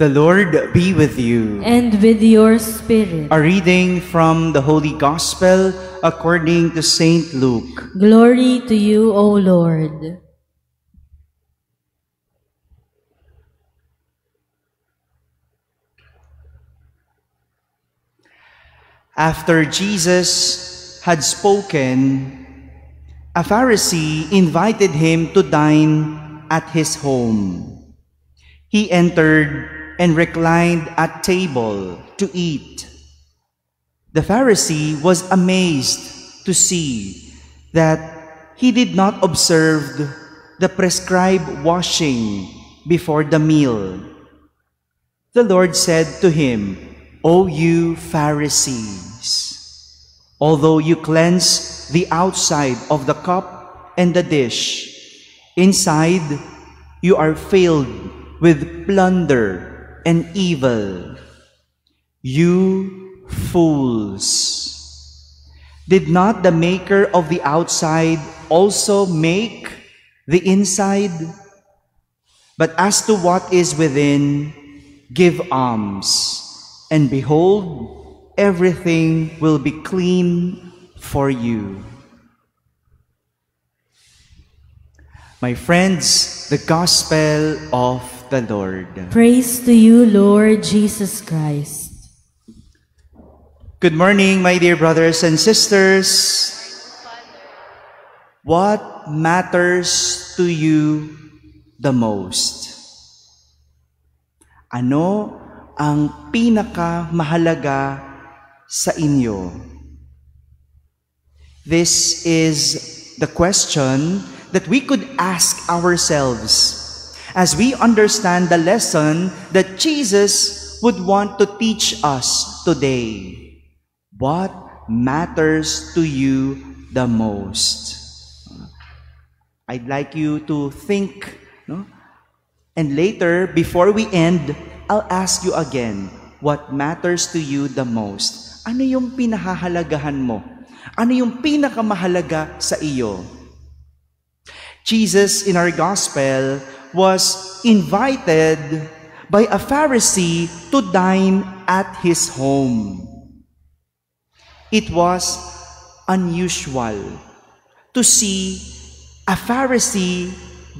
The Lord be with you. And with your spirit. A reading from the Holy Gospel according to St. Luke. Glory to you, O Lord. After Jesus had spoken, a Pharisee invited him to dine at his home. He entered and reclined at table to eat. The Pharisee was amazed to see that he did not observe the prescribed washing before the meal. The Lord said to him, O you Pharisees, although you cleanse the outside of the cup and the dish, inside you are filled with plunder and evil. You fools! Did not the maker of the outside also make the inside? But as to what is within, give alms, and behold, everything will be clean for you. My friends, the Gospel of the Lord. Praise to you, Lord Jesus Christ. Good morning, my dear brothers and sisters. What matters to you the most? Ano ang pinakamahalaga sa inyo? This is the question that we could ask ourselves as we understand the lesson that Jesus would want to teach us today. What matters to you the most? I'd like you to think, no? and later, before we end, I'll ask you again, what matters to you the most? Ano yung pinahahalagahan mo? Ano yung pinakamahalaga sa iyo? Jesus in our gospel was invited by a Pharisee to dine at his home. It was unusual to see a Pharisee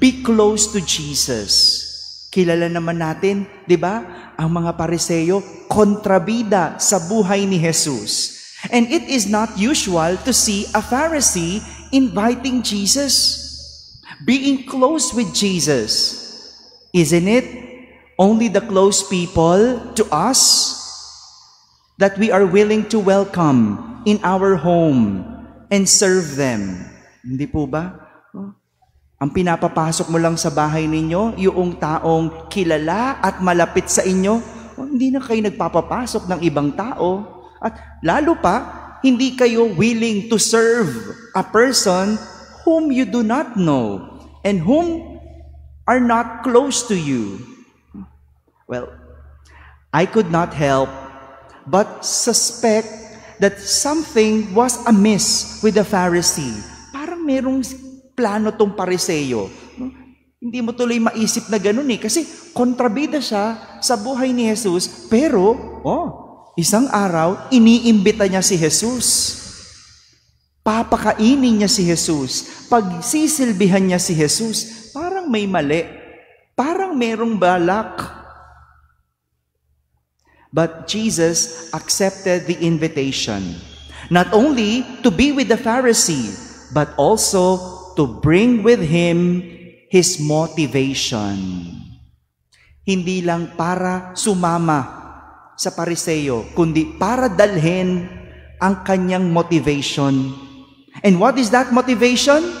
be close to Jesus. Kilala naman natin, di ba? Ang mga pariseyo, kontrabida sa buhay ni Jesus. And it is not usual to see a Pharisee inviting Jesus. Being close with Jesus, isn't it only the close people to us that we are willing to welcome in our home and serve them? Hindi po ba? Oh, ang pinapapasok mo lang sa bahay ninyo, yung taong kilala at malapit sa inyo, oh, hindi na kayo nagpapapasok ng ibang tao. At lalo pa, hindi kayo willing to serve a person whom you do not know and whom are not close to you. Well, I could not help but suspect that something was amiss with the Pharisee. Parang merong plano tong pariseyo. No? Hindi mo tuloy maisip na ganun eh. Kasi kontrabida siya sa buhay ni Jesus. Pero, oh, isang araw, iniimbita niya si Jesus papakainin niya si Jesus, pagsisilbihan niya si Jesus, parang may mali, parang merong balak. But Jesus accepted the invitation, not only to be with the Pharisee, but also to bring with him his motivation. Hindi lang para sumama sa pariseyo, kundi para dalhin ang kanyang motivation And what is that motivation?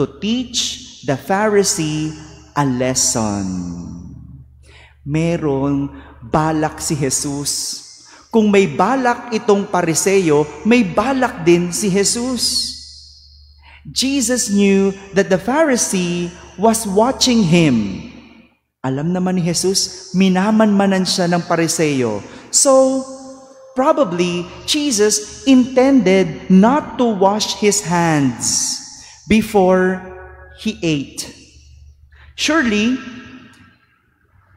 To teach the Pharisee a lesson. Merong balak si Jesus. Kung may balak itong pariseyo, may balak din si Jesus. Jesus knew that the Pharisee was watching him. Alam naman ni Jesus, minamanmanan siya ng pariseyo. So, Probably, Jesus intended not to wash his hands before he ate. Surely,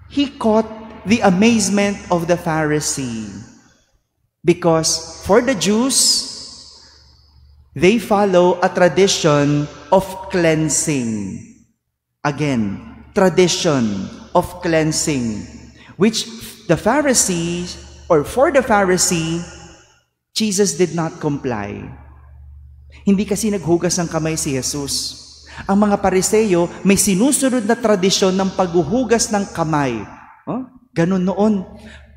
he caught the amazement of the Pharisee because for the Jews, they follow a tradition of cleansing. Again, tradition of cleansing, which the Pharisees or for the Pharisee, Jesus did not comply. Hindi kasi naghugas ng kamay si Jesus. Ang mga pariseyo may sinusunod na tradisyon ng paghuhugas ng kamay. Huh? Oh, ganun noon.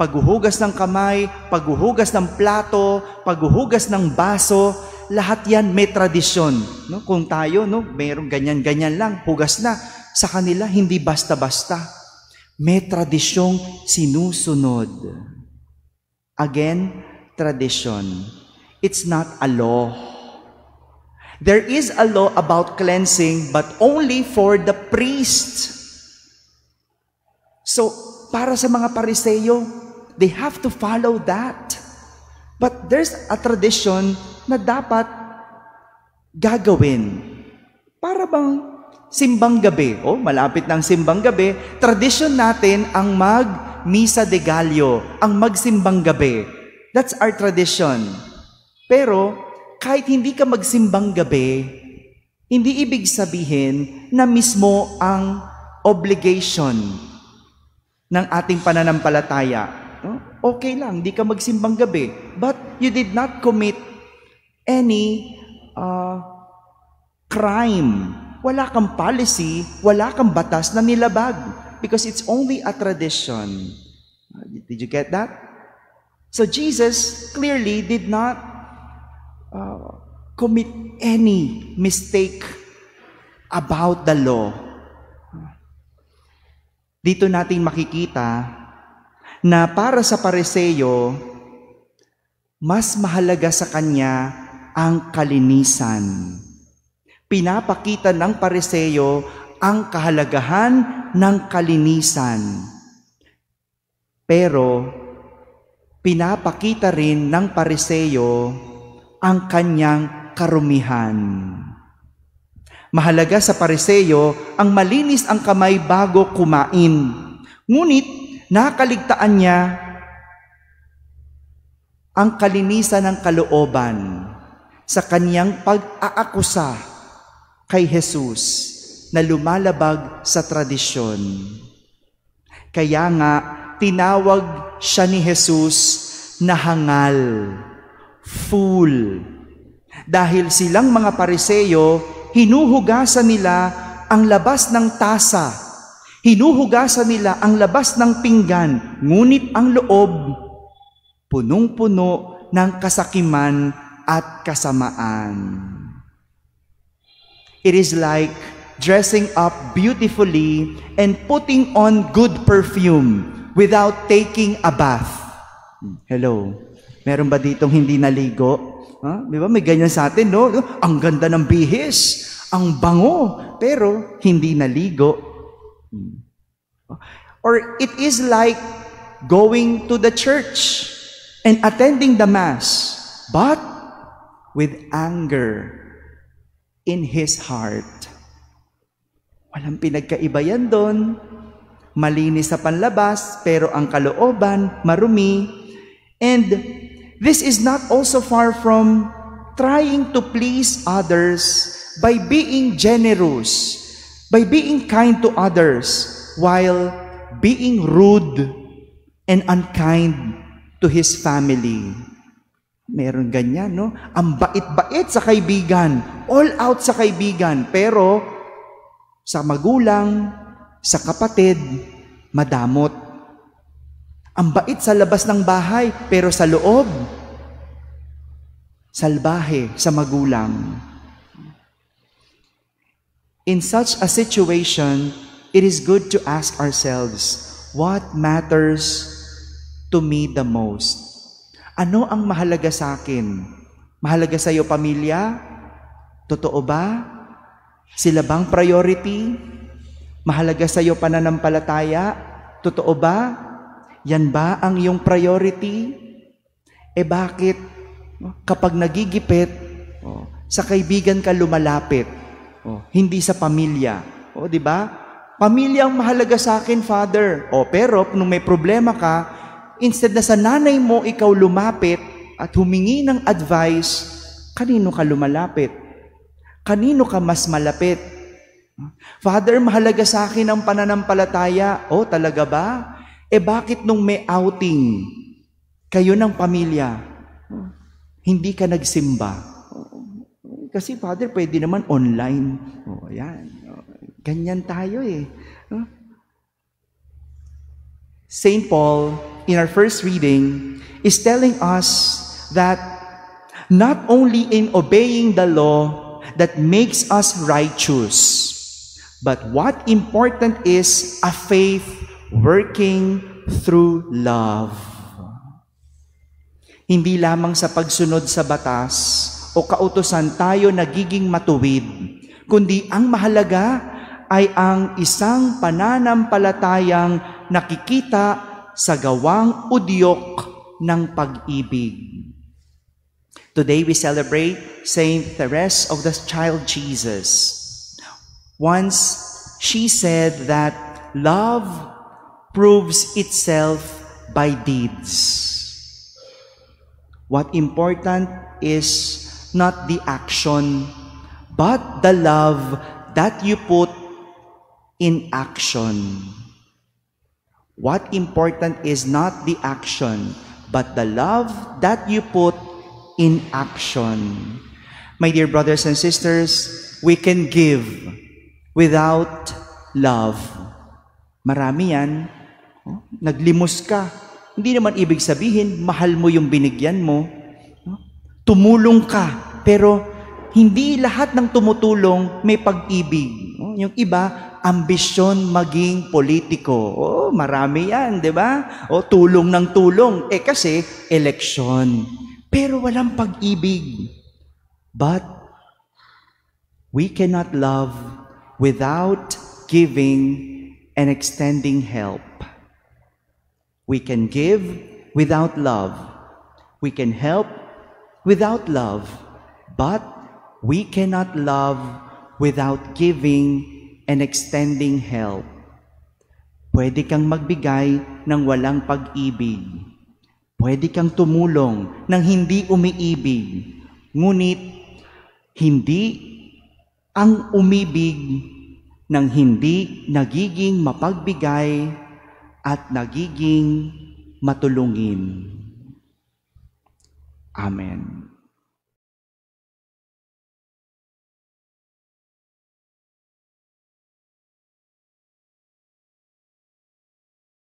Paghuhugas ng kamay, paghuhugas ng plato, paghuhugas ng baso, lahat yan may tradisyon. No? Kung tayo, no, mayroong ganyan-ganyan lang, hugas na. Sa kanila, hindi basta-basta. May tradisyong sinusunod. Again, tradition. It's not a law. There is a law about cleansing, but only for the priest. So, para sa mga pariseyo, they have to follow that. But there's a tradition na dapat gagawin. Para bang simbang gabi. Oh, malapit ng simbang gabi. Tradisyon natin ang mag Misa de Gallo, ang magsimbang gabi. That's our tradition. Pero, kahit hindi ka magsimbang gabi, hindi ibig sabihin na mismo ang obligation ng ating pananampalataya. Oh, okay lang, hindi ka magsimbang gabi. But you did not commit any uh, crime wala kang policy, wala kang batas na nilabag because it's only a tradition. Did you get that? So Jesus clearly did not uh, commit any mistake about the law. Dito natin makikita na para sa pareseyo, mas mahalaga sa kanya ang kalinisan pinapakita ng pariseyo ang kahalagahan ng kalinisan. Pero pinapakita rin ng pariseyo ang kanyang karumihan. Mahalaga sa pariseyo ang malinis ang kamay bago kumain. Ngunit nakaligtaan niya ang kalinisan ng kalooban sa kanyang pag-aakusa kay Jesus na lumalabag sa tradisyon. Kaya nga, tinawag siya ni Jesus na hangal, fool. Dahil silang mga pariseyo, hinuhugasan nila ang labas ng tasa, hinuhugasan nila ang labas ng pinggan, ngunit ang loob, punong-puno ng kasakiman at kasamaan. It is like dressing up beautifully and putting on good perfume without taking a bath. Hmm. Hello. Meron ba ditong hindi naligo? Huh? Di ba? May ganyan sa atin, no? Ang ganda ng bihis, ang bango, pero hindi naligo. Hmm. Or it is like going to the church and attending the Mass, but with anger in his heart. Walang pinagkaiba yan doon. Malinis sa panlabas, pero ang kalooban, marumi. And this is not also far from trying to please others by being generous, by being kind to others, while being rude and unkind to his family. Meron ganyan, no? Ang bait-bait sa kaibigan, all out sa kaibigan, pero sa magulang, sa kapatid, madamot. Ang bait sa labas ng bahay, pero sa loob, salbahe sa magulang. In such a situation, it is good to ask ourselves, what matters to me the most? Ano ang mahalaga sa akin? Mahalaga sa iyo pamilya? Totoo ba? Sila bang priority? Mahalaga sa iyo pananampalataya? Totoo ba? Yan ba ang iyong priority? Eh bakit kapag nagigipit, oh, sa kaibigan ka lumalapit, oh, hindi sa pamilya. O, oh, di ba? Pamilya ang mahalaga sa akin, Father. O, oh, pero nung may problema ka, instead na sa nanay mo ikaw lumapit at humingi ng advice, kanino ka lumalapit? Kanino ka mas malapit? Father, mahalaga sa akin ang pananampalataya. O, oh, talaga ba? Eh bakit nung may outing, kayo ng pamilya, hindi ka nagsimba? Kasi Father, pwede naman online. O, oh, yan. Ganyan tayo eh. St. Paul, in our first reading is telling us that not only in obeying the law that makes us righteous, but what important is a faith working through love. Hindi lamang sa pagsunod sa batas o kautosan tayo nagiging matuwid, kundi ang mahalaga ay ang isang pananampalatayang nakikita sa gawang udyok ng pag-ibig. Today we celebrate Saint Therese of the Child Jesus. Once she said that love proves itself by deeds. What important is not the action, but the love that you put in action. What important is not the action, but the love that you put in action. My dear brothers and sisters, we can give without love. Marami yan. Oh, naglimos ka. Hindi naman ibig sabihin, mahal mo yung binigyan mo. Oh, tumulong ka, pero hindi lahat ng tumutulong may pag-ibig. Oh, yung iba, ambisyon maging politiko. Oh, marami yan, di ba? O oh, tulong ng tulong. Eh kasi, election. Pero walang pag-ibig. But, we cannot love without giving and extending help. We can give without love. We can help without love. But we cannot love without giving and extending help. Pwede kang magbigay ng walang pag-ibig. Pwede kang tumulong ng hindi umiibig. Ngunit, hindi ang umibig ng hindi nagiging mapagbigay at nagiging matulungin. Amen.